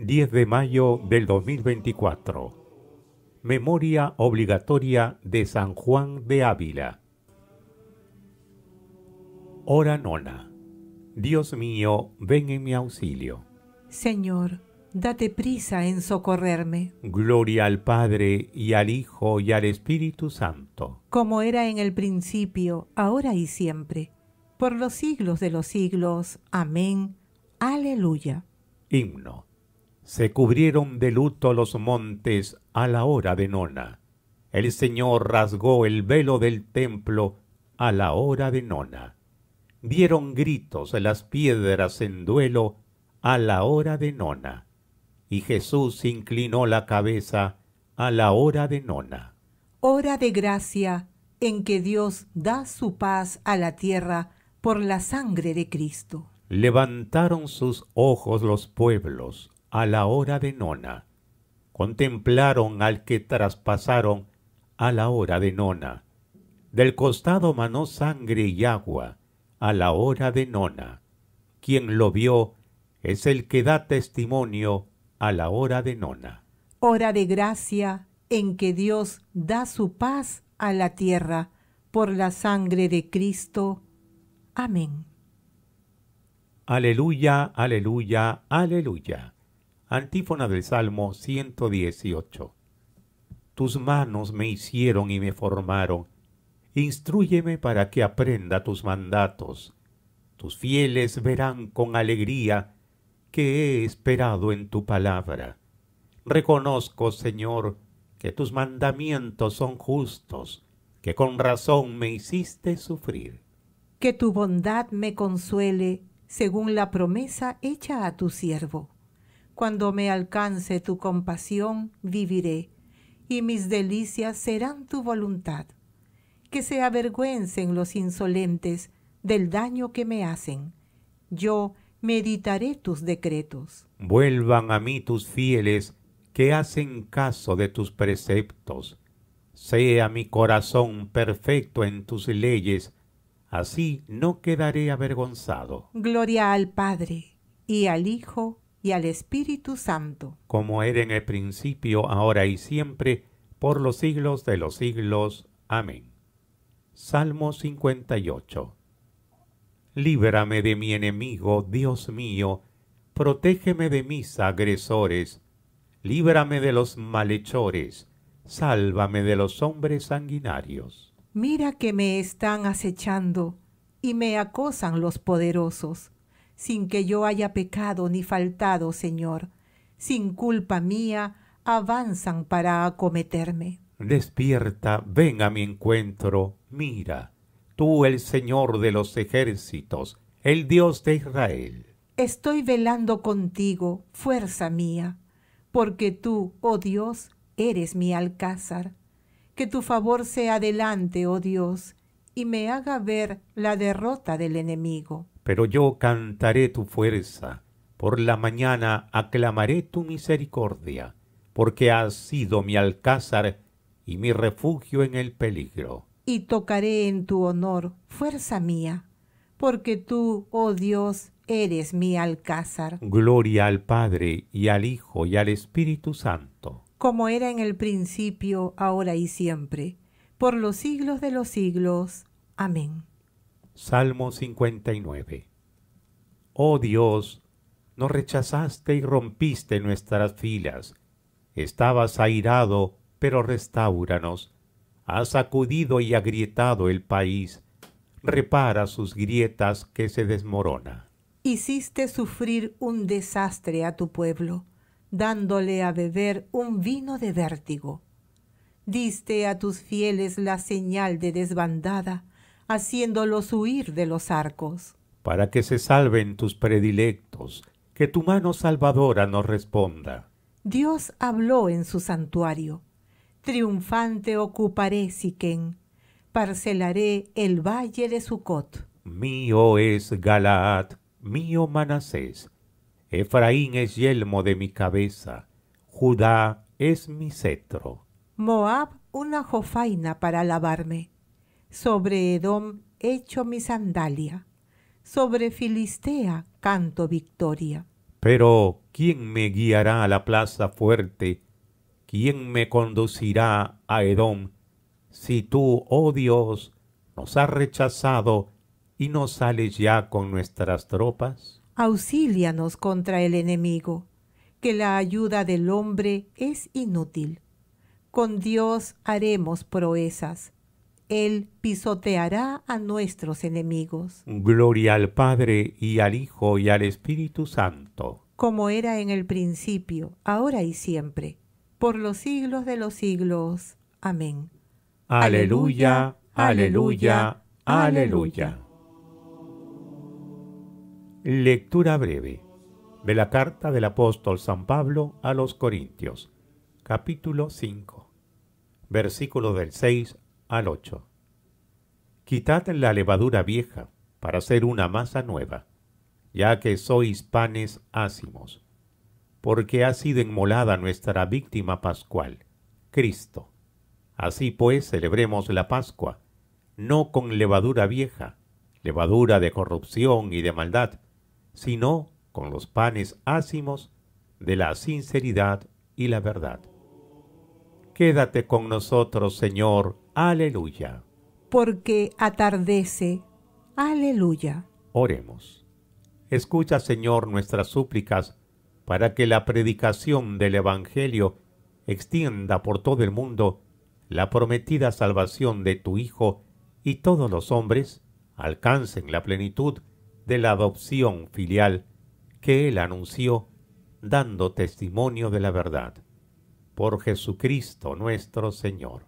10 de mayo del 2024. Memoria obligatoria de San Juan de Ávila. Hora nona. Dios mío, ven en mi auxilio. Señor, date prisa en socorrerme. Gloria al Padre y al Hijo y al Espíritu Santo. Como era en el principio, ahora y siempre, por los siglos de los siglos. Amén. Aleluya. Himno se cubrieron de luto los montes a la hora de nona. El Señor rasgó el velo del templo a la hora de nona. Dieron gritos las piedras en duelo a la hora de nona. Y Jesús inclinó la cabeza a la hora de nona. Hora de gracia en que Dios da su paz a la tierra por la sangre de Cristo. Levantaron sus ojos los pueblos a la hora de nona. Contemplaron al que traspasaron a la hora de nona. Del costado manó sangre y agua a la hora de nona. Quien lo vio es el que da testimonio a la hora de nona. Hora de gracia en que Dios da su paz a la tierra por la sangre de Cristo. Amén. Aleluya, aleluya, aleluya. Antífona del Salmo 118. Tus manos me hicieron y me formaron. Instrúyeme para que aprenda tus mandatos. Tus fieles verán con alegría que he esperado en tu palabra. Reconozco, Señor, que tus mandamientos son justos, que con razón me hiciste sufrir. Que tu bondad me consuele, según la promesa hecha a tu siervo. Cuando me alcance tu compasión, viviré, y mis delicias serán tu voluntad. Que se avergüencen los insolentes del daño que me hacen. Yo meditaré tus decretos. Vuelvan a mí tus fieles que hacen caso de tus preceptos. Sea mi corazón perfecto en tus leyes, así no quedaré avergonzado. Gloria al Padre, y al Hijo, al Espíritu Santo. Como era en el principio, ahora y siempre, por los siglos de los siglos. Amén. Salmo 58. Líbrame de mi enemigo, Dios mío, protégeme de mis agresores, líbrame de los malhechores, sálvame de los hombres sanguinarios. Mira que me están acechando y me acosan los poderosos sin que yo haya pecado ni faltado, Señor. Sin culpa mía, avanzan para acometerme. Despierta, ven a mi encuentro, mira, tú el Señor de los ejércitos, el Dios de Israel. Estoy velando contigo, fuerza mía, porque tú, oh Dios, eres mi alcázar. Que tu favor sea adelante, oh Dios, y me haga ver la derrota del enemigo pero yo cantaré tu fuerza, por la mañana aclamaré tu misericordia, porque has sido mi alcázar y mi refugio en el peligro. Y tocaré en tu honor, fuerza mía, porque tú, oh Dios, eres mi alcázar. Gloria al Padre y al Hijo y al Espíritu Santo. Como era en el principio, ahora y siempre, por los siglos de los siglos. Amén. Salmo 59. Oh Dios, no rechazaste y rompiste nuestras filas. Estabas airado, pero restauranos. Has sacudido y agrietado el país. Repara sus grietas que se desmorona. Hiciste sufrir un desastre a tu pueblo, dándole a beber un vino de vértigo. Diste a tus fieles la señal de desbandada haciéndolos huir de los arcos. Para que se salven tus predilectos, que tu mano salvadora nos responda. Dios habló en su santuario. Triunfante ocuparé Siquén, parcelaré el valle de Sucot. Mío es Galaad, mío Manasés. Efraín es yelmo de mi cabeza, Judá es mi cetro. Moab una jofaina para lavarme, sobre Edom echo mi sandalia, sobre Filistea canto victoria. Pero, ¿quién me guiará a la plaza fuerte? ¿Quién me conducirá a Edom? Si tú, oh Dios, nos has rechazado y no sales ya con nuestras tropas. Auxílianos contra el enemigo, que la ayuda del hombre es inútil. Con Dios haremos proezas él pisoteará a nuestros enemigos. Gloria al Padre y al Hijo y al Espíritu Santo. Como era en el principio, ahora y siempre, por los siglos de los siglos. Amén. Aleluya, aleluya, aleluya. Lectura breve de la carta del apóstol San Pablo a los Corintios, capítulo 5, Versículo del 6 al 8. Quitad la levadura vieja para hacer una masa nueva, ya que sois panes ácimos, porque ha sido inmolada nuestra víctima pascual, Cristo. Así pues celebremos la Pascua, no con levadura vieja, levadura de corrupción y de maldad, sino con los panes ácimos de la sinceridad y la verdad. Quédate con nosotros, Señor, Aleluya. Porque atardece. Aleluya. Oremos. Escucha, Señor, nuestras súplicas, para que la predicación del Evangelio extienda por todo el mundo la prometida salvación de tu Hijo y todos los hombres alcancen la plenitud de la adopción filial que Él anunció, dando testimonio de la verdad. Por Jesucristo nuestro Señor.